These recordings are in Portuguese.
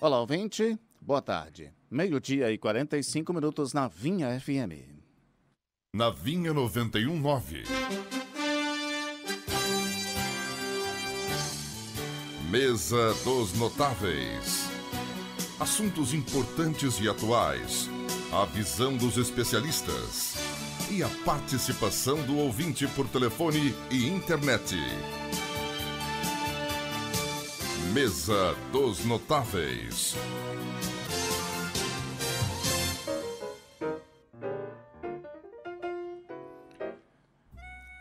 Olá, ouvinte. Boa tarde. Meio-dia e 45 minutos na Vinha FM. Na Vinha 919. Mesa dos Notáveis. Assuntos importantes e atuais a visão dos especialistas e a participação do ouvinte por telefone e internet. Mesa dos Notáveis.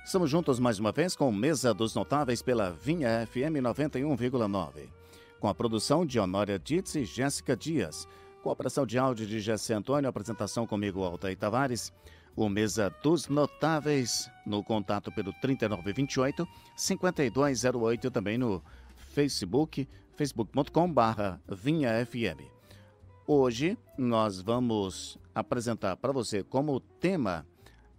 Estamos juntos mais uma vez com Mesa dos Notáveis pela Vinha FM 91,9. Com a produção de Honória Dietz e Jéssica Dias cooperação de áudio de Jessé Antônio, apresentação comigo, Altair Tavares. O Mesa dos Notáveis, no contato pelo 3928-5208, também no Facebook, facebook.com barra vinhafm. Hoje nós vamos apresentar para você como tema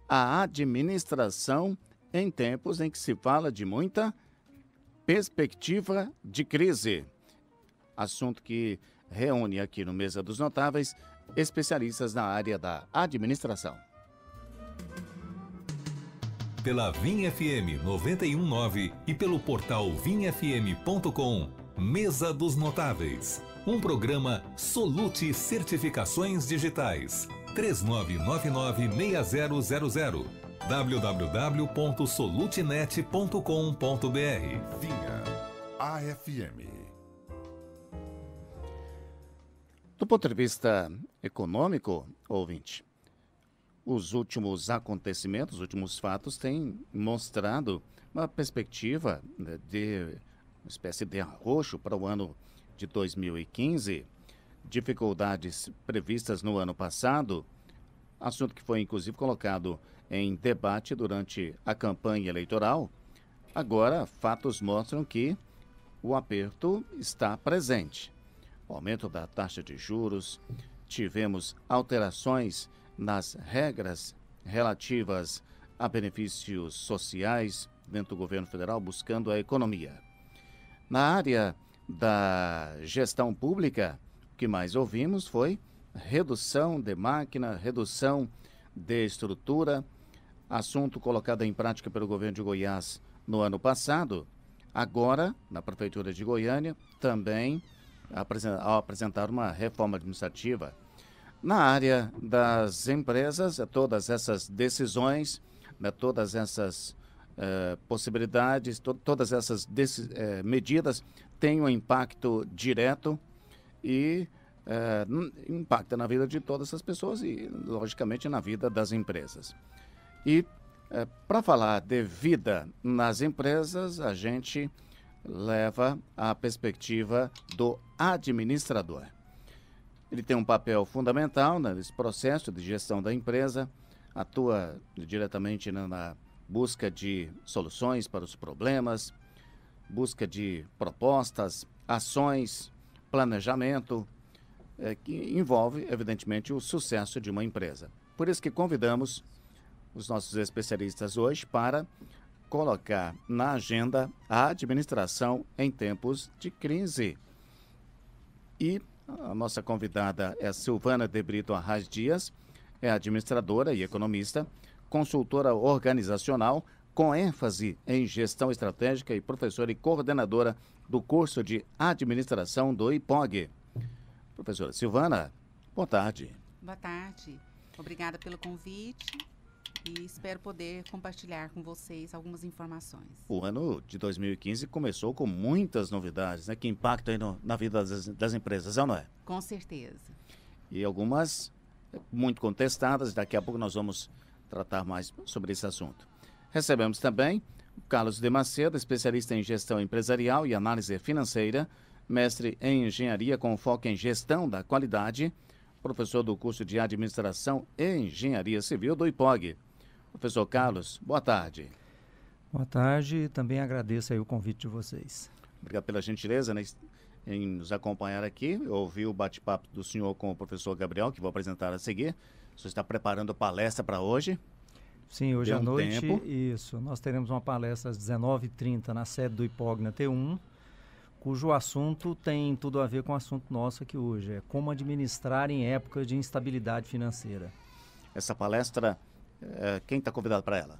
a administração em tempos em que se fala de muita perspectiva de crise. Assunto que reúne aqui no Mesa dos Notáveis especialistas na área da administração. Pela Vim FM 919 e pelo portal vinfm.com Mesa dos Notáveis, um programa Solute Certificações Digitais. 3999-6000 www.solutinet.com.br Vinha AFM Do ponto de vista econômico, ouvinte, os últimos acontecimentos, os últimos fatos têm mostrado uma perspectiva né, de uma espécie de arroxo para o ano de 2015, dificuldades previstas no ano passado, assunto que foi inclusive colocado em debate durante a campanha eleitoral. Agora, fatos mostram que o aperto está presente aumento da taxa de juros, tivemos alterações nas regras relativas a benefícios sociais dentro do governo federal, buscando a economia. Na área da gestão pública, o que mais ouvimos foi redução de máquina, redução de estrutura, assunto colocado em prática pelo governo de Goiás no ano passado. Agora, na Prefeitura de Goiânia, também ao apresentar uma reforma administrativa. Na área das empresas, todas essas decisões, né, todas essas eh, possibilidades, to todas essas eh, medidas têm um impacto direto e eh, impacta na vida de todas as pessoas e, logicamente, na vida das empresas. E eh, para falar de vida nas empresas, a gente leva à perspectiva do administrador. Ele tem um papel fundamental nesse processo de gestão da empresa, atua diretamente na busca de soluções para os problemas, busca de propostas, ações, planejamento, é, que envolve, evidentemente, o sucesso de uma empresa. Por isso que convidamos os nossos especialistas hoje para colocar na agenda a administração em tempos de crise. E a nossa convidada é Silvana de Brito Arras Dias, é administradora e economista, consultora organizacional com ênfase em gestão estratégica e professora e coordenadora do curso de administração do IPOG. Professora Silvana, boa tarde. Boa tarde. Obrigada pelo convite e espero poder compartilhar com vocês algumas informações. O ano de 2015 começou com muitas novidades, né, que impactam no, na vida das, das empresas, é não é? Com certeza. E algumas é, muito contestadas, daqui a pouco nós vamos tratar mais sobre esse assunto. Recebemos também o Carlos de Macedo, especialista em gestão empresarial e análise financeira, mestre em engenharia com foco em gestão da qualidade, professor do curso de Administração e Engenharia Civil do IPOG. Professor Carlos, boa tarde. Boa tarde, também agradeço o convite de vocês. Obrigado pela gentileza né, em nos acompanhar aqui, Eu ouvi o bate-papo do senhor com o professor Gabriel, que vou apresentar a seguir. O senhor está preparando a palestra para hoje? Sim, hoje Deu à um noite, tempo. isso. Nós teremos uma palestra às 19h30 na sede do IPOG na T1, cujo assunto tem tudo a ver com o assunto nosso aqui hoje, é como administrar em épocas de instabilidade financeira. Essa palestra, é, quem está convidado para ela?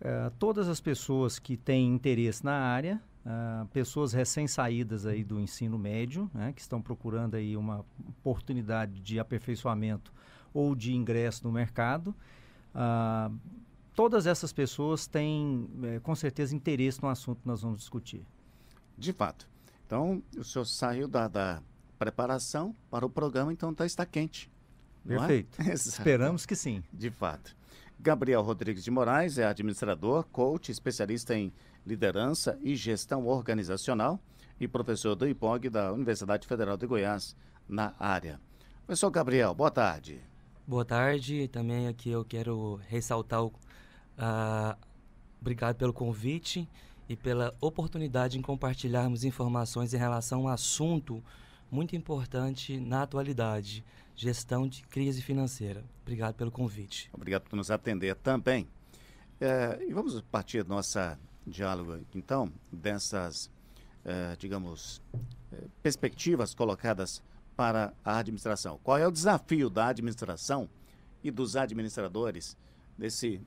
É, todas as pessoas que têm interesse na área, é, pessoas recém-saídas aí do ensino médio, né, que estão procurando aí uma oportunidade de aperfeiçoamento ou de ingresso no mercado, é, todas essas pessoas têm é, com certeza interesse no assunto que nós vamos discutir. De fato. Então, o senhor saiu da, da preparação para o programa, então tá, está quente. É? Perfeito. É? Esperamos que sim. De fato. Gabriel Rodrigues de Moraes é administrador, coach, especialista em liderança e gestão organizacional e professor do IPOG da Universidade Federal de Goiás na área. Professor Gabriel, boa tarde. Boa tarde. Também aqui eu quero ressaltar o. Uh, obrigado pelo convite e pela oportunidade em compartilharmos informações em relação a um assunto muito importante na atualidade, gestão de crise financeira. Obrigado pelo convite. Obrigado por nos atender também. É, e vamos partir do nosso diálogo, então, dessas, é, digamos, é, perspectivas colocadas para a administração. Qual é o desafio da administração e dos administradores nesse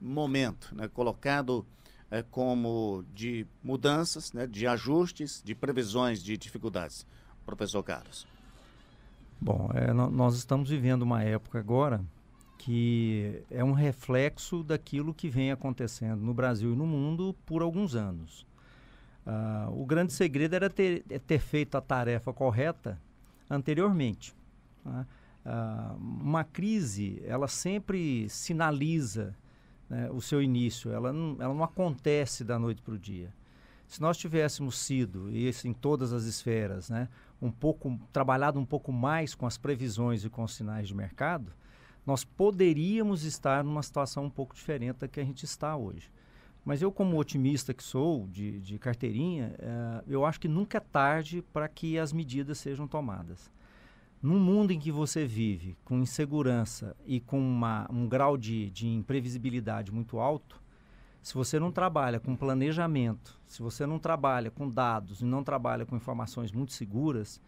momento né, colocado é, como de mudanças, né, de ajustes, de previsões de dificuldades, professor Carlos? Bom, é, nós estamos vivendo uma época agora que é um reflexo daquilo que vem acontecendo no Brasil e no mundo por alguns anos. Ah, o grande segredo era ter, é ter, feito a tarefa correta anteriormente. Né? Ah, uma crise, ela sempre sinaliza né, o seu início. Ela não, ela não acontece da noite para o dia. Se nós tivéssemos sido, e isso em todas as esferas, né, um pouco trabalhado um pouco mais com as previsões e com os sinais de mercado, nós poderíamos estar numa situação um pouco diferente da que a gente está hoje. Mas eu, como otimista que sou, de, de carteirinha, uh, eu acho que nunca é tarde para que as medidas sejam tomadas num mundo em que você vive com insegurança e com uma, um grau de, de imprevisibilidade muito alto, se você não trabalha com planejamento, se você não trabalha com dados e não trabalha com informações muito seguras,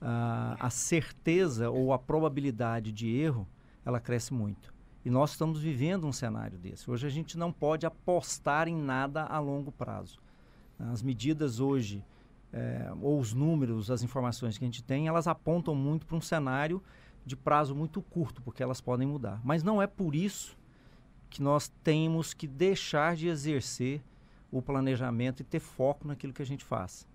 ah, a certeza ou a probabilidade de erro ela cresce muito. E nós estamos vivendo um cenário desse. Hoje a gente não pode apostar em nada a longo prazo. As medidas hoje é, ou os números, as informações que a gente tem, elas apontam muito para um cenário de prazo muito curto, porque elas podem mudar. Mas não é por isso que nós temos que deixar de exercer o planejamento e ter foco naquilo que a gente faz.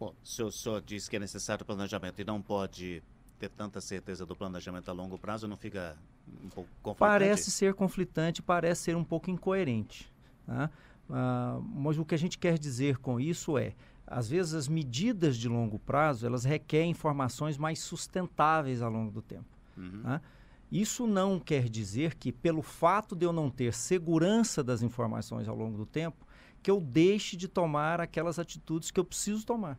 Bom, se o senhor diz que é necessário planejamento e não pode ter tanta certeza do planejamento a longo prazo, não fica um pouco conflitante? Parece ser conflitante, parece ser um pouco incoerente. Né? Ah, mas o que a gente quer dizer com isso é às vezes as medidas de longo prazo elas requerem informações mais sustentáveis ao longo do tempo. Uhum. Né? Isso não quer dizer que, pelo fato de eu não ter segurança das informações ao longo do tempo, que eu deixe de tomar aquelas atitudes que eu preciso tomar.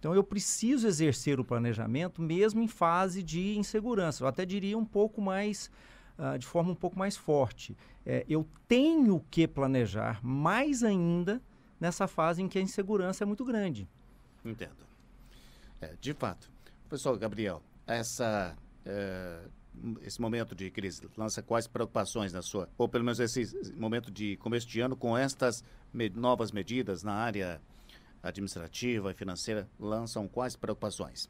Então, eu preciso exercer o planejamento mesmo em fase de insegurança. Eu até diria um pouco mais, uh, de forma um pouco mais forte. É, eu tenho que planejar mais ainda nessa fase em que a insegurança é muito grande. Entendo. É, de fato. Professor Gabriel, essa, é, esse momento de crise lança quais preocupações na sua, ou pelo menos esse momento de começo de ano com estas me, novas medidas na área administrativa e financeira, lançam quais preocupações?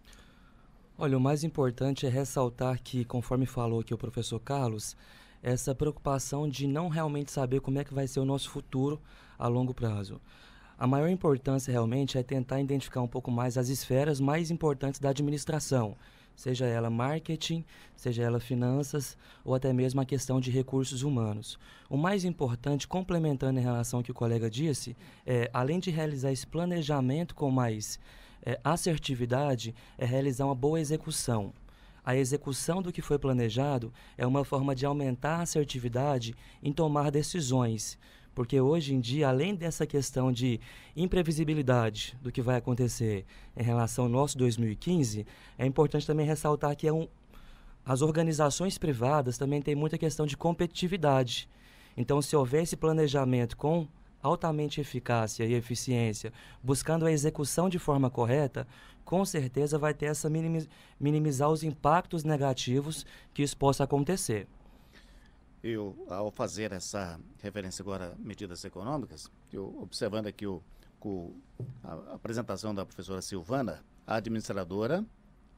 Olha, o mais importante é ressaltar que, conforme falou aqui o professor Carlos, essa preocupação de não realmente saber como é que vai ser o nosso futuro a longo prazo. A maior importância realmente é tentar identificar um pouco mais as esferas mais importantes da administração, seja ela marketing, seja ela finanças ou até mesmo a questão de recursos humanos. O mais importante, complementando em relação ao que o colega disse, é além de realizar esse planejamento com mais é, assertividade, é realizar uma boa execução. A execução do que foi planejado é uma forma de aumentar a assertividade em tomar decisões, porque hoje em dia, além dessa questão de imprevisibilidade do que vai acontecer em relação ao nosso 2015, é importante também ressaltar que é um, as organizações privadas também têm muita questão de competitividade. Então, se houver esse planejamento com altamente eficácia e eficiência, buscando a execução de forma correta, com certeza vai ter essa minimiz minimizar os impactos negativos que isso possa acontecer eu, ao fazer essa referência agora a medidas econômicas, eu observando aqui o, o, a apresentação da professora Silvana, administradora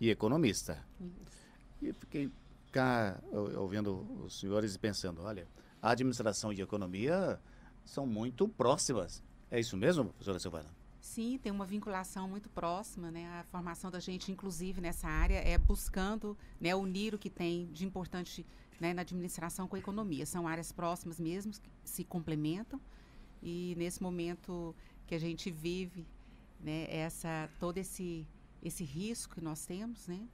e economista. Isso. E fiquei cá ouvindo os senhores e pensando, olha, a administração e a economia são muito próximas. É isso mesmo, professora Silvana? Sim, tem uma vinculação muito próxima, né? A formação da gente, inclusive nessa área, é buscando né, unir o que tem de importante né, na administração com a economia. São áreas próximas mesmo, que se complementam. E nesse momento que a gente vive, né, essa, todo esse, esse risco que nós temos, né,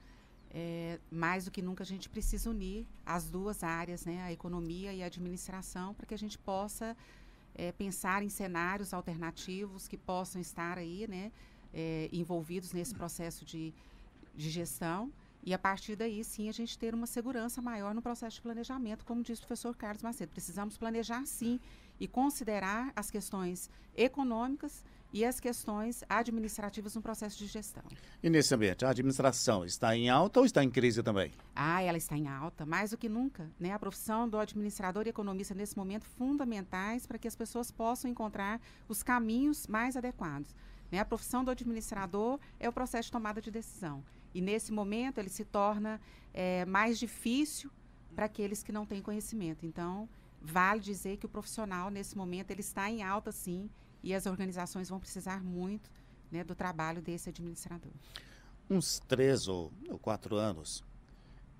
é, mais do que nunca a gente precisa unir as duas áreas, né, a economia e a administração, para que a gente possa é, pensar em cenários alternativos que possam estar aí, né, é, envolvidos nesse processo de, de gestão e a partir daí, sim, a gente ter uma segurança maior no processo de planejamento, como disse o professor Carlos Macedo. Precisamos planejar, sim, e considerar as questões econômicas e as questões administrativas no processo de gestão. E nesse ambiente, a administração está em alta ou está em crise também? Ah, ela está em alta, mais do que nunca. Né? A profissão do administrador e economista nesse momento fundamentais para que as pessoas possam encontrar os caminhos mais adequados. Né? A profissão do administrador é o processo de tomada de decisão. E nesse momento ele se torna é, mais difícil para aqueles que não têm conhecimento. Então, vale dizer que o profissional, nesse momento, ele está em alta sim, e as organizações vão precisar muito né, do trabalho desse administrador. Uns três ou, quatro anos,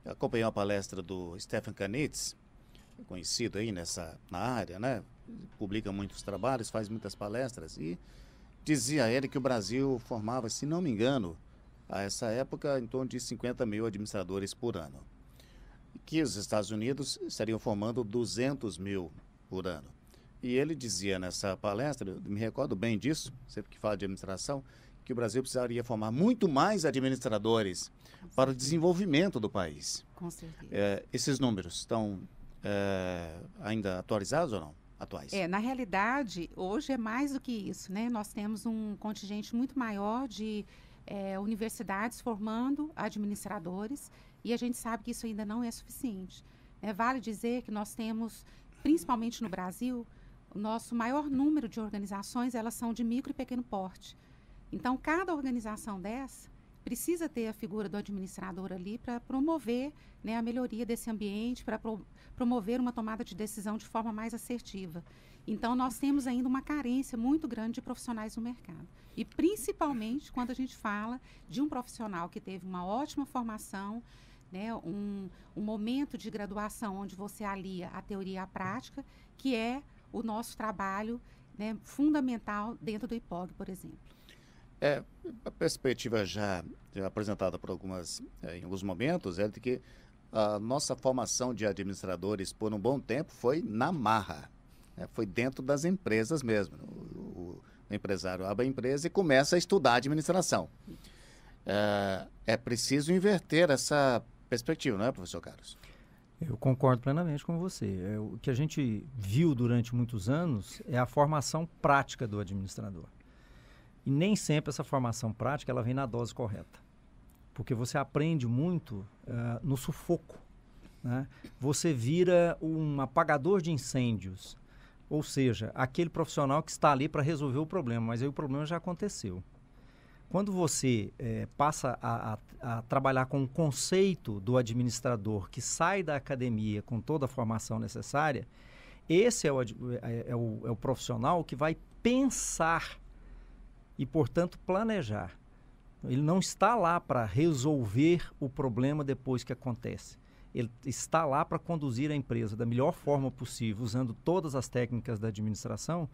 eu acompanhei uma palestra do Stephen Kanitz, conhecido aí nessa na área, né? Publica muitos trabalhos, faz muitas palestras e dizia ele que o Brasil formava, se não me engano, a essa época, em torno de 50 mil administradores por ano. Que os Estados Unidos estariam formando 200 mil por ano. E ele dizia nessa palestra, me recordo bem disso, sempre que fala de administração, que o Brasil precisaria formar muito mais administradores para o desenvolvimento do país. Com certeza. É, esses números estão é, ainda atualizados ou não? Atuais. É, na realidade, hoje é mais do que isso, né? Nós temos um contingente muito maior de é, universidades formando administradores e a gente sabe que isso ainda não é suficiente. É, vale dizer que nós temos, principalmente no Brasil, o nosso maior número de organizações elas são de micro e pequeno porte. Então, cada organização dessa precisa ter a figura do administrador ali para promover né, a melhoria desse ambiente, para pro, promover uma tomada de decisão de forma mais assertiva. Então, nós temos ainda uma carência muito grande de profissionais no mercado. E principalmente quando a gente fala de um profissional que teve uma ótima formação, né, um, um momento de graduação onde você alia a teoria à prática, que é o nosso trabalho né, fundamental dentro do IPOG, por exemplo. É, a perspectiva já, já apresentada por algumas, é, em alguns momentos é de que a nossa formação de administradores por um bom tempo foi na marra, né? foi dentro das empresas mesmo. O, o, o, empresário abre a empresa e começa a estudar administração. É, é preciso inverter essa perspectiva, não é, professor Carlos? Eu concordo plenamente com você. É, o que a gente viu durante muitos anos é a formação prática do administrador. E nem sempre essa formação prática ela vem na dose correta. Porque você aprende muito uh, no sufoco. Né? Você vira um apagador de incêndios. Ou seja, aquele profissional que está ali para resolver o problema, mas aí o problema já aconteceu. Quando você eh, passa a, a, a, trabalhar com o conceito do administrador que sai da academia com toda a formação necessária, esse é o, é, é o, é o profissional que vai pensar e, portanto, planejar. Ele não está lá para resolver o problema depois que acontece. Ele está lá para conduzir a empresa da melhor forma possível, usando todas as técnicas da administração,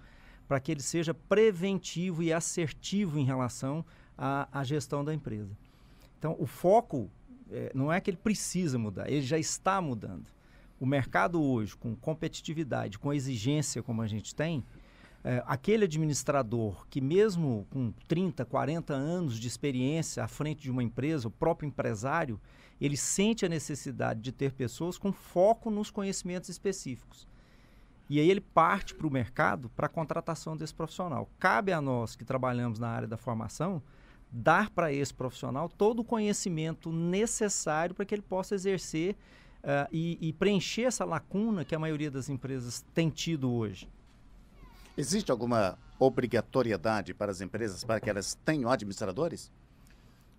para que ele seja preventivo e assertivo em relação à, à gestão da empresa. Então, o foco é, não é que ele precisa mudar, ele já está mudando. O mercado hoje, com competitividade, com exigência como a gente tem, é, aquele administrador que, mesmo com 30, 40 anos de experiência à frente de uma empresa, o próprio empresário, ele sente a necessidade de ter pessoas com foco nos conhecimentos específicos. E aí ele parte para o mercado para a contratação desse profissional. Cabe a nós que trabalhamos na área da formação dar para esse profissional todo o conhecimento necessário para que ele possa exercer uh, e, e preencher essa lacuna que a maioria das empresas tem tido hoje. Existe alguma obrigatoriedade para as empresas para que elas tenham administradores?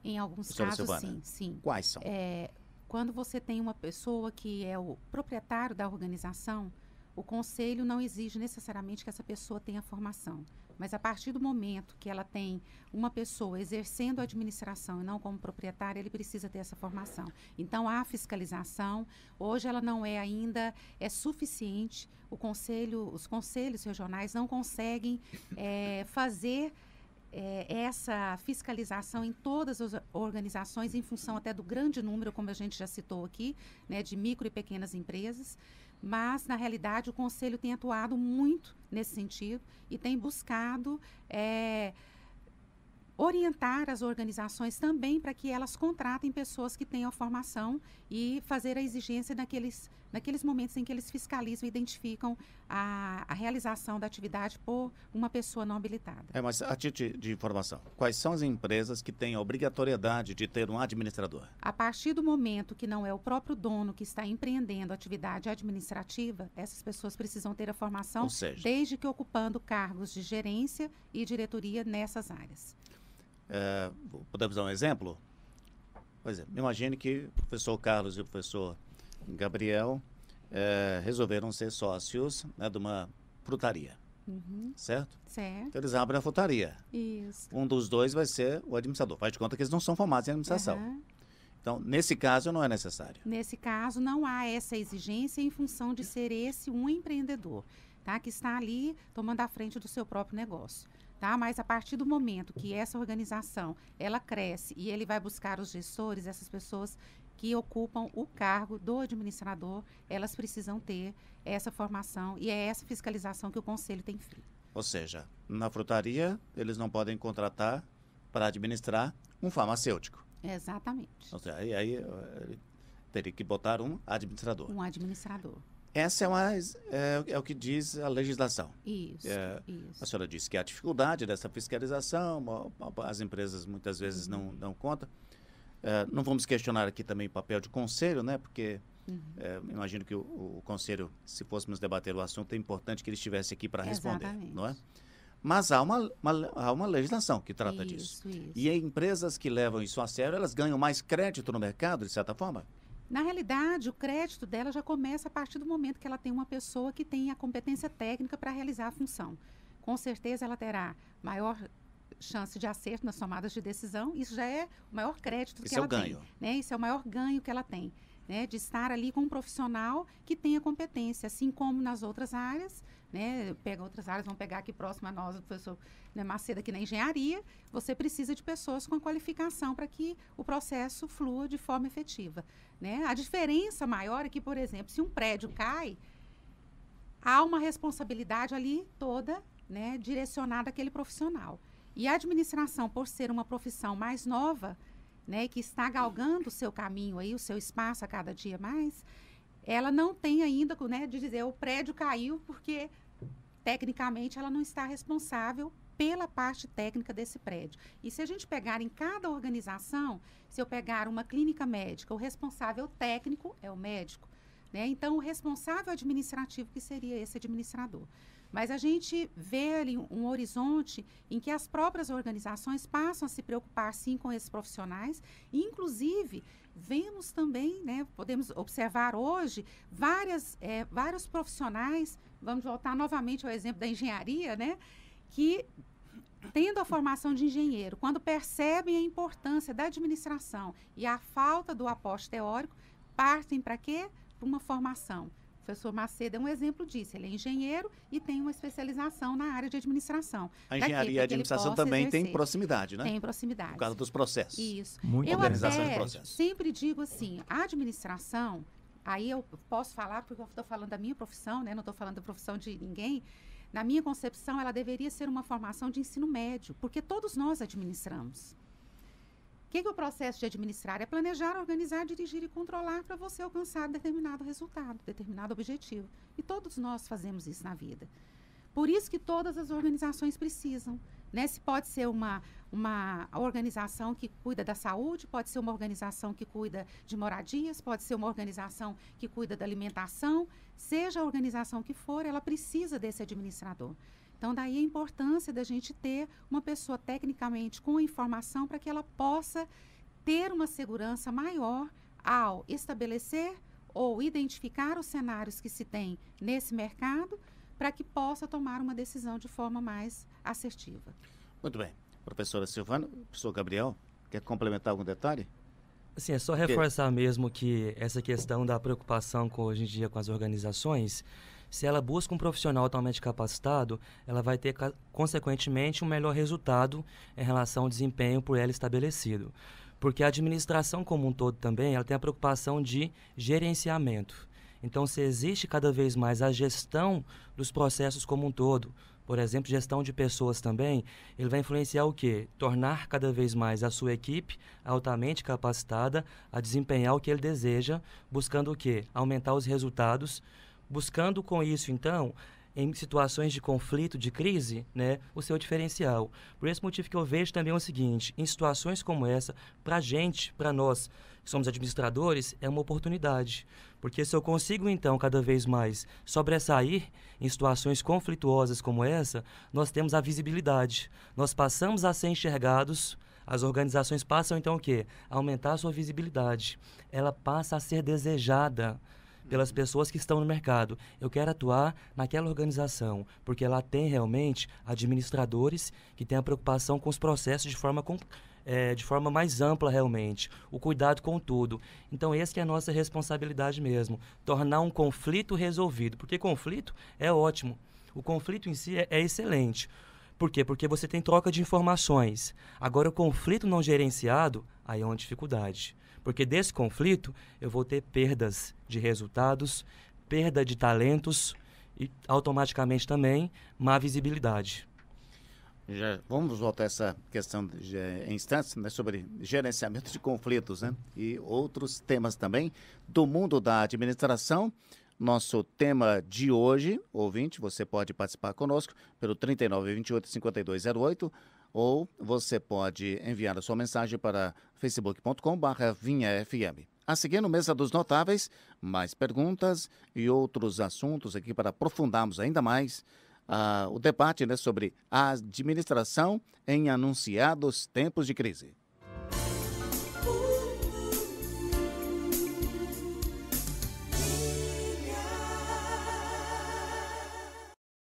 Em alguns casos, Silvana. sim, sim. Quais são? É, quando você tem uma pessoa que é o proprietário da organização, o conselho não exige necessariamente que essa pessoa tenha formação. Mas a partir do momento que ela tem uma pessoa exercendo a administração e não como proprietária, ele precisa ter essa formação. Então, a fiscalização, hoje ela não é ainda é suficiente. O conselho, os conselhos regionais não conseguem é, fazer eh, essa fiscalização em todas as organizações, em função até do grande número, como a gente já citou aqui, né, de micro e pequenas empresas mas na realidade o Conselho tem atuado muito nesse sentido e tem buscado é, orientar as organizações também para que elas contratem pessoas que tenham formação e fazer a exigência naqueles, naqueles momentos em que eles fiscalizam e identificam a, a realização da atividade por uma pessoa não habilitada. É, mas a título de informação, quais são as empresas que têm a obrigatoriedade de ter um administrador? A partir do momento que não é o próprio dono que está empreendendo atividade administrativa, essas pessoas precisam ter a formação seja, desde que ocupando cargos de gerência e diretoria nessas áreas. É, eh, podemos dar um exemplo? É, imagine que o professor Carlos e o professor Gabriel é, resolveram ser sócios né, de uma frutaria. Uhum. Certo? Certo. Então eles abrem a frutaria. Isso. Um dos dois vai ser o administrador. Faz de conta que eles não são formados em administração. Uhum. Então, nesse caso, não é necessário. Nesse caso, não há essa exigência em função de ser esse um empreendedor, tá? Que está ali tomando a frente do seu próprio negócio tá? Mas a partir do momento que essa organização, ela cresce e ele vai buscar os gestores, essas pessoas que ocupam o cargo do administrador, elas precisam ter essa formação e é essa fiscalização que o conselho tem feito. Ou seja, na frutaria, eles não podem contratar para administrar um farmacêutico. Exatamente. Ou seja, aí, aí eh, teria que botar um administrador. Um administrador. Essa é, uma, é, é, o que diz a legislação. Isso, é, isso, A senhora disse que há dificuldade dessa fiscalização, as empresas muitas vezes uhum. não dão conta. É, não vamos questionar aqui também o papel de conselho, né? Porque uhum. É, imagino que o, o, conselho, se fôssemos debater o assunto, é importante que ele estivesse aqui para responder, Exatamente. não é? Mas há uma, uma, há uma legislação que trata isso, disso. Isso. E empresas que levam isso a sério, elas ganham mais crédito no mercado, de certa forma? Na realidade, o crédito dela já começa a partir do momento que ela tem uma pessoa que tem a competência técnica para realizar a função. Com certeza ela terá maior chance de acerto nas tomadas de decisão. Isso já é o maior crédito que Esse é ela é o ganho. tem. Né? Isso é o maior ganho que ela tem. Né, de estar ali com um profissional que tenha competência, assim como nas outras áreas, né, pega outras áreas, vamos pegar aqui próximo a nós, o professor né, Macedo aqui na engenharia, você precisa de pessoas com qualificação para que o processo flua de forma efetiva. Né? A diferença maior é que, por exemplo, se um prédio cai, há uma responsabilidade ali toda né, direcionada àquele profissional. E a administração, por ser uma profissão mais nova, né, que está galgando o seu caminho aí, o seu espaço a cada dia mais, ela não tem ainda, né, de dizer o prédio caiu porque tecnicamente ela não está responsável pela parte técnica desse prédio. E se a gente pegar em cada organização, se eu pegar uma clínica médica, o responsável técnico é o médico. Né? Então, o responsável administrativo que seria esse administrador. Mas a gente vê ali um horizonte em que as próprias organizações passam a se preocupar sim com esses profissionais, e, inclusive vemos também, né, podemos observar hoje várias, é, vários profissionais vamos voltar novamente ao exemplo da engenharia, né? Que tendo a formação de engenheiro, quando percebem a importância da administração e a falta do aporte teórico, partem para quê? Para uma formação. O professor Macedo é um exemplo disso. Ele é engenheiro e tem uma especialização na área de administração. A engenharia e a administração também exercer. tem proximidade, né? Tem proximidade. Por causa dos processos. Isso. Muito Eu organização até de processos. sempre digo assim, a administração aí eu posso falar porque eu estou falando da minha profissão, né? Não estou falando da profissão de ninguém. Na minha concepção, ela deveria ser uma formação de ensino médio, porque todos nós administramos. O que, que é o processo de administrar? É planejar, organizar, dirigir e controlar para você alcançar determinado resultado, determinado objetivo. E todos nós fazemos isso na vida. Por isso que todas as organizações precisam. Né? Se pode ser uma, uma organização que cuida da saúde, pode ser uma organização que cuida de moradias, pode ser uma organização que cuida da alimentação, seja a organização que for, ela precisa desse administrador. Então, daí a importância da gente ter uma pessoa tecnicamente com informação para que ela possa ter uma segurança maior ao estabelecer ou identificar os cenários que se tem nesse mercado para que possa tomar uma decisão de forma mais assertiva. Muito bem. Professora Silvana, professor Gabriel, quer complementar algum detalhe? Sim, é só reforçar mesmo que essa questão da preocupação com, hoje em dia com as organizações, se ela busca um profissional totalmente capacitado, ela vai ter, consequentemente, um melhor resultado em relação ao desempenho por ela estabelecido. Porque a administração como um todo também, ela tem a preocupação de gerenciamento. Então, se existe cada vez mais a gestão dos processos como um todo, por exemplo, gestão de pessoas também, ele vai influenciar o quê? Tornar cada vez mais a sua equipe altamente capacitada a desempenhar o que ele deseja, buscando o quê? Aumentar os resultados, buscando com isso, então, em situações de conflito, de crise, né, o seu diferencial. Por esse motivo que eu vejo também o seguinte, em situações como essa, para a gente, para nós que somos administradores, é uma oportunidade. Porque se eu consigo, então, cada vez mais sobressair em situações conflituosas como essa, nós temos a visibilidade. Nós passamos a ser enxergados, as organizações passam, então, o quê? A aumentar a sua visibilidade. Ela passa a ser desejada pelas uhum. pessoas que estão no mercado. Eu quero atuar naquela organização, porque ela tem realmente administradores que têm a preocupação com os processos de forma concreta é, de forma mais ampla realmente, o cuidado com tudo. Então, essa é a nossa responsabilidade mesmo, tornar um conflito resolvido, porque conflito é ótimo, o conflito em si é, é excelente. Por quê? Porque você tem troca de informações. Agora, o conflito não gerenciado, aí é uma dificuldade. Porque desse conflito, eu vou ter perdas de resultados, perda de talentos e automaticamente também má visibilidade já vamos voltar a essa questão de, em né, sobre gerenciamento de conflitos né, e outros temas também do mundo da administração. Nosso tema de hoje, ouvinte, você pode participar conosco pelo 3928-5208 ou você pode enviar a sua mensagem para facebook.com.br vinhafm. A seguir, no Mesa dos Notáveis, mais perguntas e outros assuntos aqui para aprofundarmos ainda mais uh, o debate né, sobre a administração em anunciados tempos de crise.